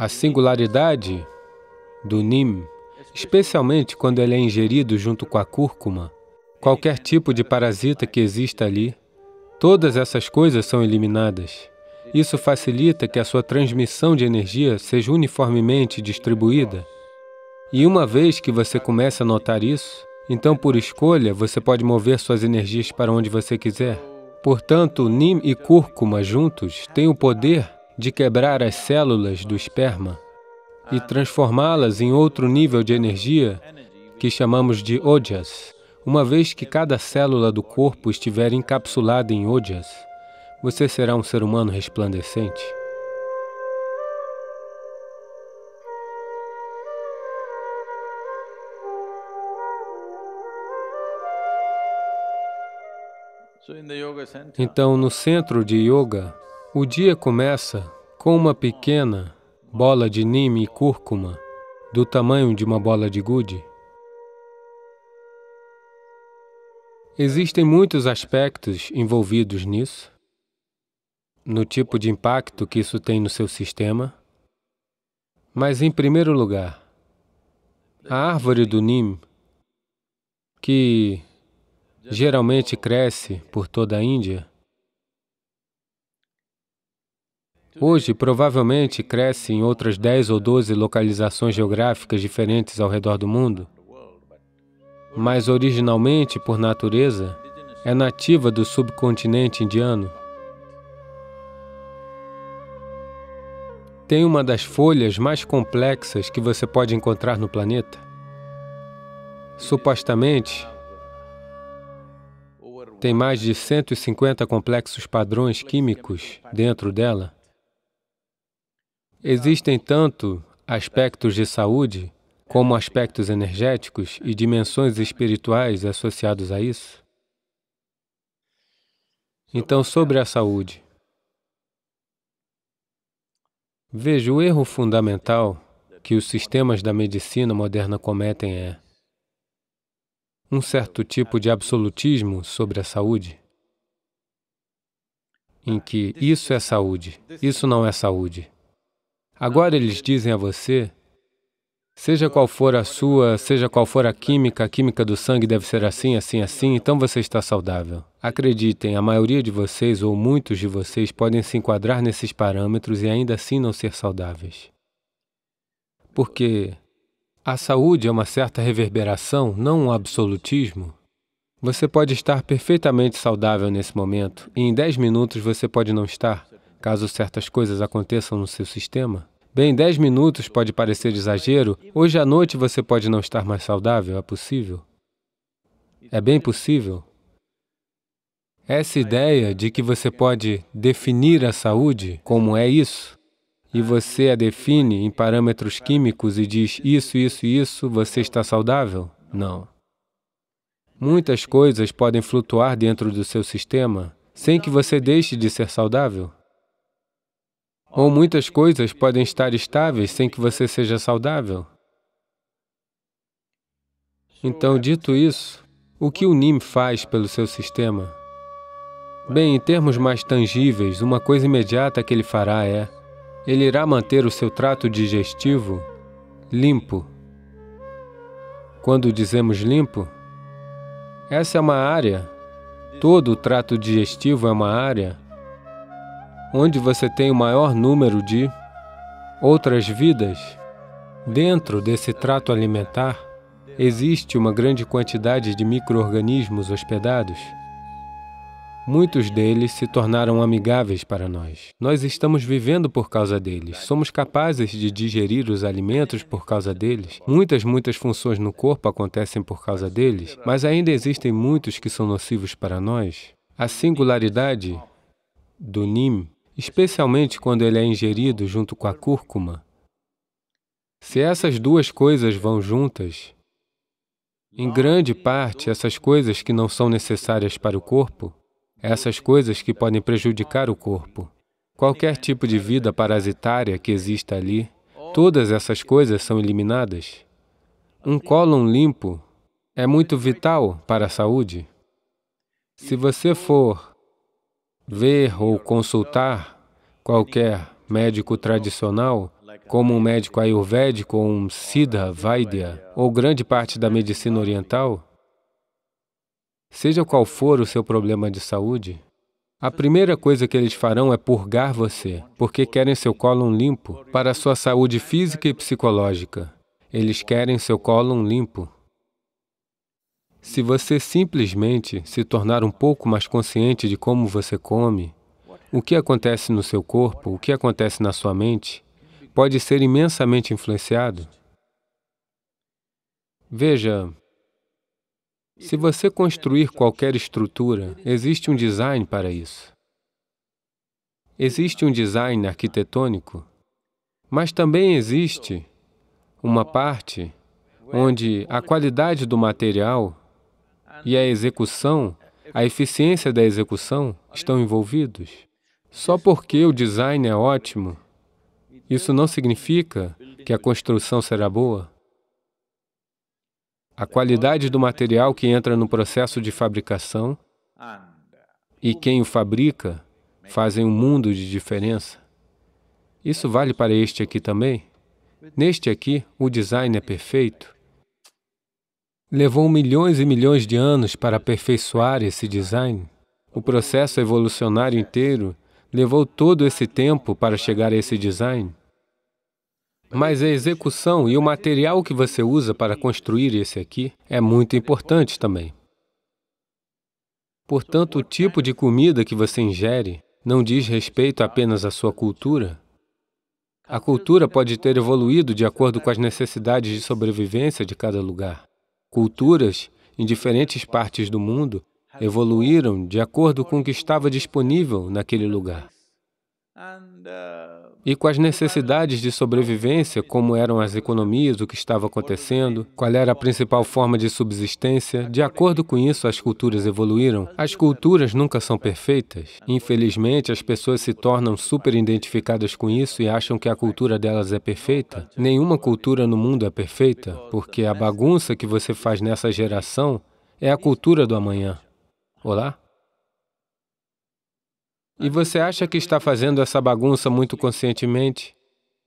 A singularidade do Nim, especialmente quando ele é ingerido junto com a cúrcuma, qualquer tipo de parasita que exista ali, todas essas coisas são eliminadas. Isso facilita que a sua transmissão de energia seja uniformemente distribuída. E uma vez que você começa a notar isso, então, por escolha, você pode mover suas energias para onde você quiser. Portanto, Nim e cúrcuma juntos têm o poder de quebrar as células do esperma e transformá-las em outro nível de energia que chamamos de ojas. Uma vez que cada célula do corpo estiver encapsulada em ojas, você será um ser humano resplandecente. Então, no centro de yoga, o dia começa com uma pequena bola de nime e cúrcuma do tamanho de uma bola de gude. Existem muitos aspectos envolvidos nisso, no tipo de impacto que isso tem no seu sistema, mas em primeiro lugar, a árvore do Nim, que geralmente cresce por toda a Índia, Hoje, provavelmente, cresce em outras 10 ou 12 localizações geográficas diferentes ao redor do mundo, mas originalmente, por natureza, é nativa do subcontinente indiano. Tem uma das folhas mais complexas que você pode encontrar no planeta. Supostamente, tem mais de 150 complexos padrões químicos dentro dela. Existem tanto aspectos de saúde, como aspectos energéticos e dimensões espirituais associados a isso. Então, sobre a saúde. Veja, o erro fundamental que os sistemas da medicina moderna cometem é um certo tipo de absolutismo sobre a saúde, em que isso é saúde, isso não é saúde. Agora eles dizem a você, seja qual for a sua, seja qual for a química, a química do sangue deve ser assim, assim, assim, então você está saudável. Acreditem, a maioria de vocês ou muitos de vocês podem se enquadrar nesses parâmetros e ainda assim não ser saudáveis. Porque a saúde é uma certa reverberação, não um absolutismo. Você pode estar perfeitamente saudável nesse momento, e em 10 minutos você pode não estar caso certas coisas aconteçam no seu sistema? Bem, 10 minutos pode parecer exagero. Hoje à noite você pode não estar mais saudável, é possível? É bem possível. Essa ideia de que você pode definir a saúde como é isso, e você a define em parâmetros químicos e diz isso, isso e isso, você está saudável? Não. Muitas coisas podem flutuar dentro do seu sistema sem que você deixe de ser saudável. Ou muitas coisas podem estar estáveis sem que você seja saudável. Então, dito isso, o que o NIM faz pelo seu sistema? Bem, em termos mais tangíveis, uma coisa imediata que ele fará é ele irá manter o seu trato digestivo limpo. Quando dizemos limpo, essa é uma área, todo o trato digestivo é uma área onde você tem o maior número de outras vidas, dentro desse trato alimentar existe uma grande quantidade de micro-organismos hospedados. Muitos deles se tornaram amigáveis para nós. Nós estamos vivendo por causa deles. Somos capazes de digerir os alimentos por causa deles. Muitas, muitas funções no corpo acontecem por causa deles, mas ainda existem muitos que são nocivos para nós. A singularidade do NIM especialmente quando ele é ingerido junto com a cúrcuma. Se essas duas coisas vão juntas, em grande parte, essas coisas que não são necessárias para o corpo, essas coisas que podem prejudicar o corpo, qualquer tipo de vida parasitária que exista ali, todas essas coisas são eliminadas. Um cólon limpo é muito vital para a saúde. Se você for ver ou consultar qualquer médico tradicional, como um médico ayurvédico ou um siddha vaidya, ou grande parte da medicina oriental, seja qual for o seu problema de saúde, a primeira coisa que eles farão é purgar você, porque querem seu cólon limpo para sua saúde física e psicológica. Eles querem seu cólon limpo. Se você simplesmente se tornar um pouco mais consciente de como você come, o que acontece no seu corpo, o que acontece na sua mente, pode ser imensamente influenciado. Veja, se você construir qualquer estrutura, existe um design para isso. Existe um design arquitetônico, mas também existe uma parte onde a qualidade do material e a execução, a eficiência da execução, estão envolvidos. Só porque o design é ótimo, isso não significa que a construção será boa. A qualidade do material que entra no processo de fabricação e quem o fabrica fazem um mundo de diferença. Isso vale para este aqui também. Neste aqui, o design é perfeito. Levou milhões e milhões de anos para aperfeiçoar esse design. O processo evolucionário inteiro levou todo esse tempo para chegar a esse design. Mas a execução e o material que você usa para construir esse aqui é muito importante também. Portanto, o tipo de comida que você ingere não diz respeito apenas à sua cultura. A cultura pode ter evoluído de acordo com as necessidades de sobrevivência de cada lugar. Culturas em diferentes partes do mundo evoluíram de acordo com o que estava disponível naquele lugar. Uh, e com as necessidades de sobrevivência, como eram as economias, o que estava acontecendo, qual era a principal forma de subsistência. De acordo com isso, as culturas evoluíram. As culturas nunca são perfeitas. Infelizmente, as pessoas se tornam super identificadas com isso e acham que a cultura delas é perfeita. Nenhuma cultura no mundo é perfeita, porque a bagunça que você faz nessa geração é a cultura do amanhã. Olá? E você acha que está fazendo essa bagunça muito conscientemente?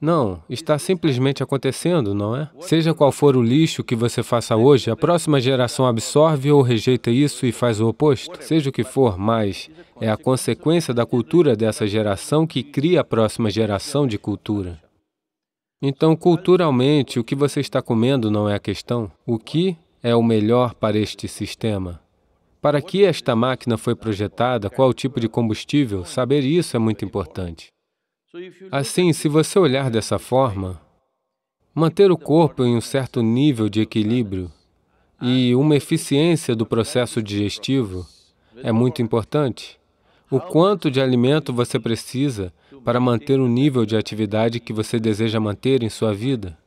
Não, está simplesmente acontecendo, não é? Seja qual for o lixo que você faça hoje, a próxima geração absorve ou rejeita isso e faz o oposto. Seja o que for, mas é a consequência da cultura dessa geração que cria a próxima geração de cultura. Então, culturalmente, o que você está comendo não é a questão. O que é o melhor para este sistema? Para que esta máquina foi projetada, qual tipo de combustível, saber isso é muito importante. Assim, se você olhar dessa forma, manter o corpo em um certo nível de equilíbrio e uma eficiência do processo digestivo é muito importante. O quanto de alimento você precisa para manter o nível de atividade que você deseja manter em sua vida?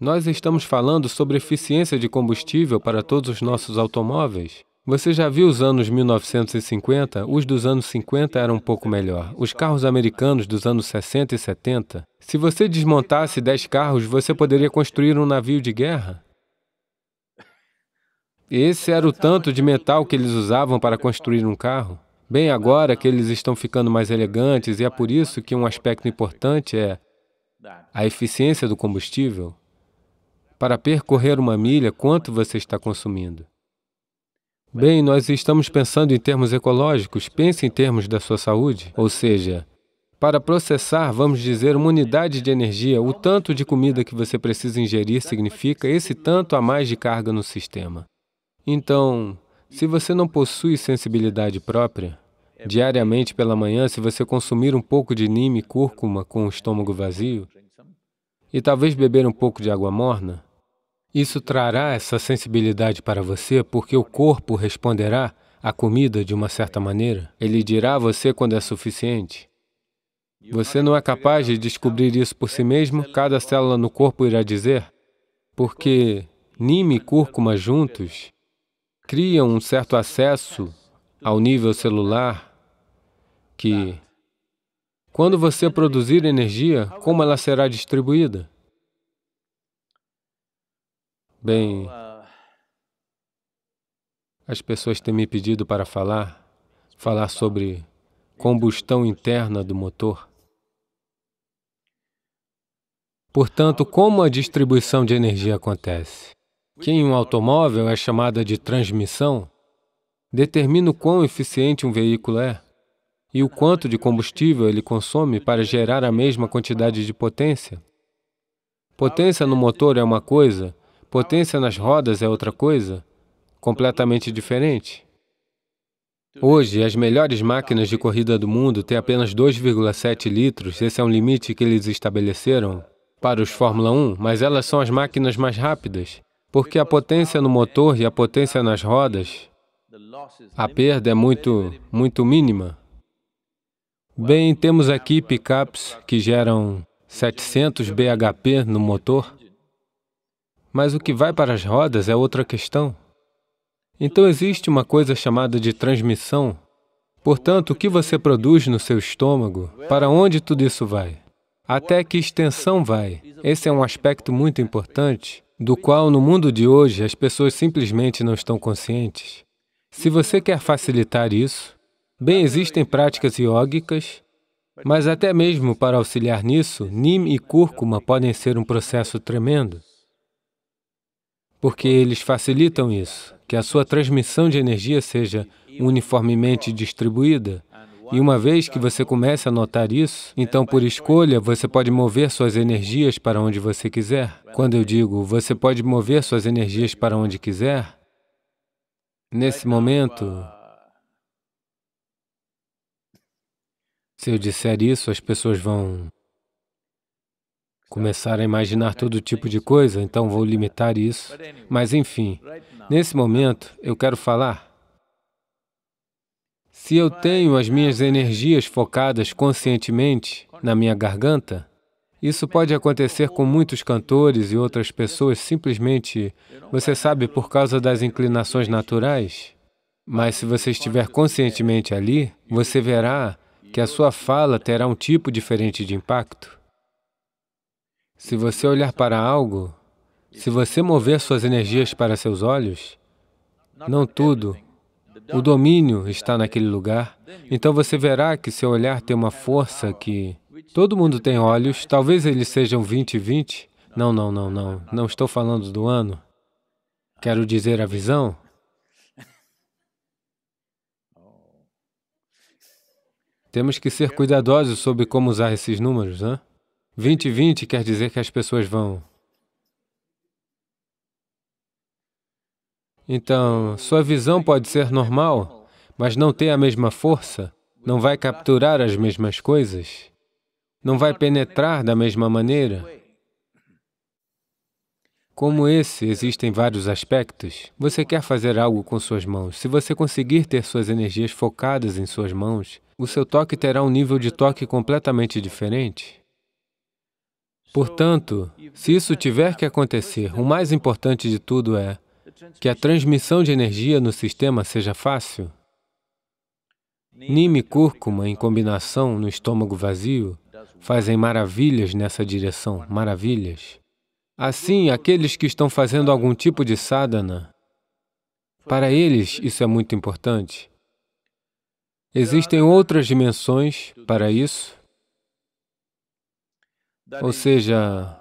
Nós estamos falando sobre eficiência de combustível para todos os nossos automóveis. Você já viu os anos 1950? Os dos anos 50 eram um pouco melhor. Os carros americanos dos anos 60 e 70. Se você desmontasse 10 carros, você poderia construir um navio de guerra. Esse era o tanto de metal que eles usavam para construir um carro. Bem, agora que eles estão ficando mais elegantes, e é por isso que um aspecto importante é a eficiência do combustível. Para percorrer uma milha, quanto você está consumindo? Bem, nós estamos pensando em termos ecológicos, pense em termos da sua saúde. Ou seja, para processar, vamos dizer, uma unidade de energia, o tanto de comida que você precisa ingerir significa esse tanto a mais de carga no sistema. Então, se você não possui sensibilidade própria, diariamente pela manhã, se você consumir um pouco de nime cúrcuma com o estômago vazio, e talvez beber um pouco de água morna, isso trará essa sensibilidade para você porque o corpo responderá à comida de uma certa maneira. Ele dirá a você quando é suficiente. Você não é capaz de descobrir isso por si mesmo, cada célula no corpo irá dizer, porque nime e cúrcuma juntos criam um certo acesso ao nível celular que, quando você produzir energia, como ela será distribuída? Bem, então, ah, as pessoas têm me pedido para falar, falar sobre combustão interna do motor. Portanto, como a distribuição de energia acontece? Que em um automóvel é chamada de transmissão, determina o quão eficiente um veículo é e o quanto de combustível ele consome para gerar a mesma quantidade de potência. Potência no motor é uma coisa, Potência nas rodas é outra coisa, completamente diferente. Hoje, as melhores máquinas de corrida do mundo têm apenas 2,7 litros, esse é um limite que eles estabeleceram para os Fórmula 1, mas elas são as máquinas mais rápidas, porque a potência no motor e a potência nas rodas, a perda é muito, muito mínima. Bem, temos aqui picapes que geram 700 bhp no motor, mas o que vai para as rodas é outra questão. Então existe uma coisa chamada de transmissão. Portanto, o que você produz no seu estômago, para onde tudo isso vai? Até que extensão vai? Esse é um aspecto muito importante, do qual no mundo de hoje as pessoas simplesmente não estão conscientes. Se você quer facilitar isso, bem, existem práticas iógicas, mas até mesmo para auxiliar nisso, nim e cúrcuma podem ser um processo tremendo porque eles facilitam isso, que a sua transmissão de energia seja uniformemente distribuída. E uma vez que você começa a notar isso, então, por escolha, você pode mover suas energias para onde você quiser. Quando eu digo, você pode mover suas energias para onde quiser, nesse momento, se eu disser isso, as pessoas vão começar a imaginar todo tipo de coisa, então vou limitar isso. Mas, enfim, nesse momento eu quero falar. Se eu tenho as minhas energias focadas conscientemente na minha garganta, isso pode acontecer com muitos cantores e outras pessoas simplesmente, você sabe, por causa das inclinações naturais. Mas se você estiver conscientemente ali, você verá que a sua fala terá um tipo diferente de impacto. Se você olhar para algo, se você mover suas energias para seus olhos, não tudo, o domínio está naquele lugar, então você verá que seu olhar tem uma força que... Todo mundo tem olhos, talvez eles sejam 20 e 20. Não, não, não, não, não estou falando do ano. Quero dizer a visão. Temos que ser cuidadosos sobre como usar esses números, né? 2020 quer dizer que as pessoas vão. Então, sua visão pode ser normal, mas não ter a mesma força, não vai capturar as mesmas coisas, não vai penetrar da mesma maneira. Como esse, existem vários aspectos. Você quer fazer algo com suas mãos. Se você conseguir ter suas energias focadas em suas mãos, o seu toque terá um nível de toque completamente diferente. Portanto, se isso tiver que acontecer, o mais importante de tudo é que a transmissão de energia no sistema seja fácil. Nime e cúrcuma, em combinação no estômago vazio, fazem maravilhas nessa direção, maravilhas. Assim, aqueles que estão fazendo algum tipo de sadhana, para eles isso é muito importante. Existem outras dimensões para isso, ou seja,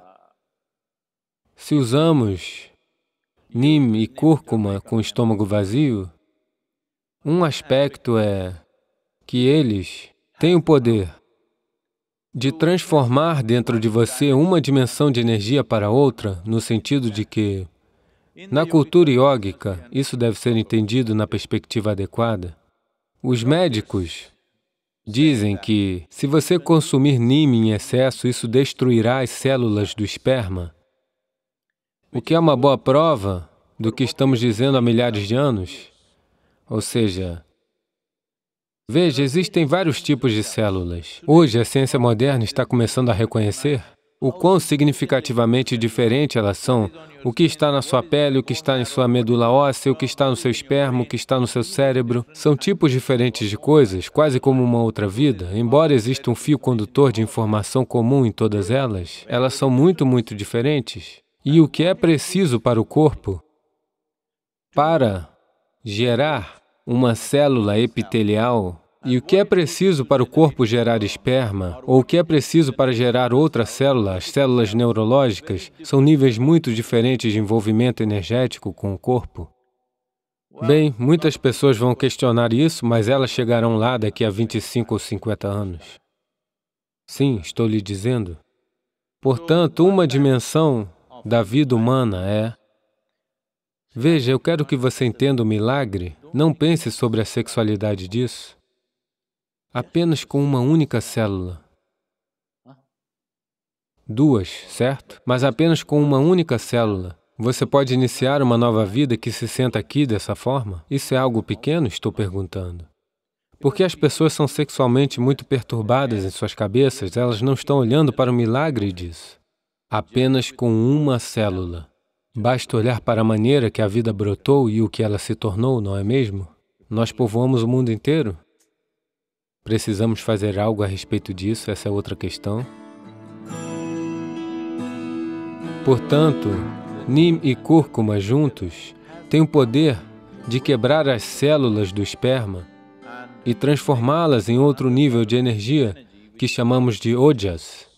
se usamos nim e cúrcuma com o estômago vazio, um aspecto é que eles têm o poder de transformar dentro de você uma dimensão de energia para outra, no sentido de que, na cultura iógica, isso deve ser entendido na perspectiva adequada, os médicos Dizem que, se você consumir nime em excesso, isso destruirá as células do esperma, o que é uma boa prova do que estamos dizendo há milhares de anos. Ou seja, veja, existem vários tipos de células. Hoje, a ciência moderna está começando a reconhecer o quão significativamente diferente elas são, o que está na sua pele, o que está em sua medula óssea, o que está no seu esperma, o que está no seu cérebro, são tipos diferentes de coisas, quase como uma outra vida. Embora exista um fio condutor de informação comum em todas elas, elas são muito, muito diferentes. E o que é preciso para o corpo para gerar uma célula epitelial e o que é preciso para o corpo gerar esperma, ou o que é preciso para gerar outra célula, as células neurológicas, são níveis muito diferentes de envolvimento energético com o corpo. Bem, muitas pessoas vão questionar isso, mas elas chegarão lá daqui a 25 ou 50 anos. Sim, estou lhe dizendo. Portanto, uma dimensão da vida humana é... Veja, eu quero que você entenda o milagre. Não pense sobre a sexualidade disso apenas com uma única célula. Duas, certo? Mas apenas com uma única célula. Você pode iniciar uma nova vida que se senta aqui dessa forma? Isso é algo pequeno? Estou perguntando. Porque as pessoas são sexualmente muito perturbadas em suas cabeças, elas não estão olhando para o milagre disso. Apenas com uma célula. Basta olhar para a maneira que a vida brotou e o que ela se tornou, não é mesmo? Nós povoamos o mundo inteiro? Precisamos fazer algo a respeito disso, essa é outra questão. Portanto, Nim e cúrcuma juntos têm o poder de quebrar as células do esperma e transformá-las em outro nível de energia que chamamos de ojas.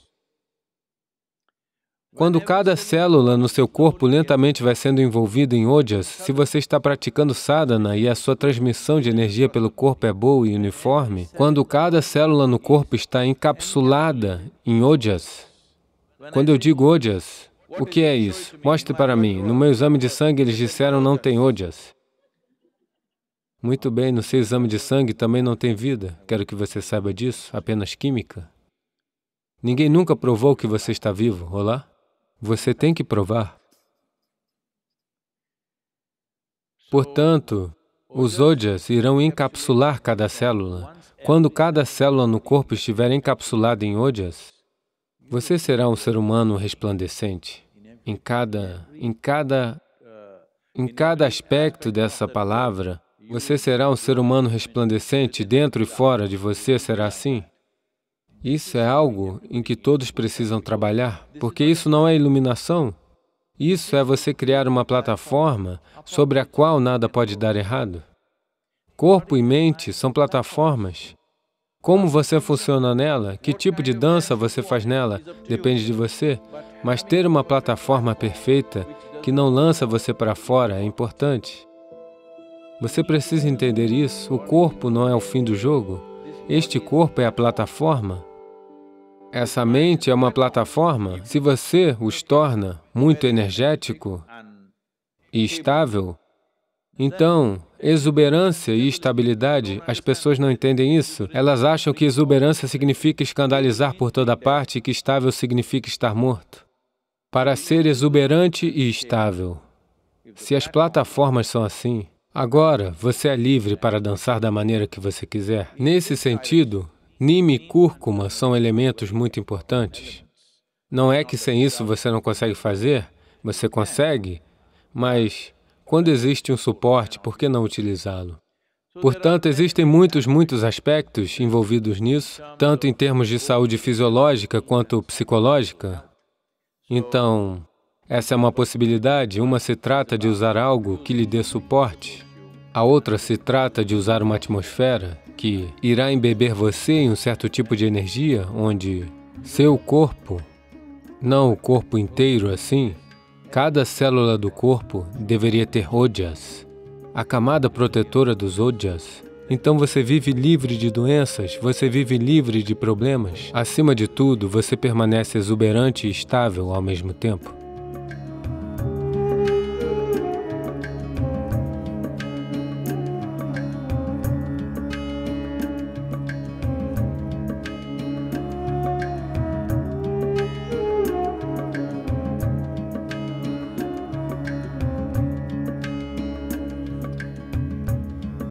Quando cada célula no seu corpo lentamente vai sendo envolvida em ojas, se você está praticando sadhana e a sua transmissão de energia pelo corpo é boa e uniforme, quando cada célula no corpo está encapsulada em ojas, quando eu digo ojas, o que é isso? Mostre para mim. No meu exame de sangue, eles disseram não tem ojas. Muito bem, no seu exame de sangue também não tem vida. Quero que você saiba disso, apenas química. Ninguém nunca provou que você está vivo, olá? Você tem que provar. Portanto, os ojas irão encapsular cada célula. Quando cada célula no corpo estiver encapsulada em ojas, você será um ser humano resplandecente. Em cada, em cada, em cada aspecto dessa palavra, você será um ser humano resplandecente, dentro e fora de você será assim. Isso é algo em que todos precisam trabalhar, porque isso não é iluminação. Isso é você criar uma plataforma sobre a qual nada pode dar errado. Corpo e mente são plataformas. Como você funciona nela, que tipo de dança você faz nela, depende de você. Mas ter uma plataforma perfeita que não lança você para fora é importante. Você precisa entender isso. O corpo não é o fim do jogo. Este corpo é a plataforma essa mente é uma plataforma. Se você os torna muito energético e estável, então, exuberância e estabilidade, as pessoas não entendem isso. Elas acham que exuberância significa escandalizar por toda parte e que estável significa estar morto. Para ser exuberante e estável. Se as plataformas são assim, agora você é livre para dançar da maneira que você quiser. Nesse sentido, Nime e cúrcuma são elementos muito importantes. Não é que sem isso você não consegue fazer, você consegue, mas quando existe um suporte, por que não utilizá-lo? Portanto, existem muitos, muitos aspectos envolvidos nisso, tanto em termos de saúde fisiológica quanto psicológica. Então, essa é uma possibilidade. Uma se trata de usar algo que lhe dê suporte. A outra se trata de usar uma atmosfera que irá embeber você em um certo tipo de energia onde seu corpo, não o corpo inteiro assim, cada célula do corpo deveria ter ojas, a camada protetora dos ojas. Então você vive livre de doenças, você vive livre de problemas. Acima de tudo, você permanece exuberante e estável ao mesmo tempo.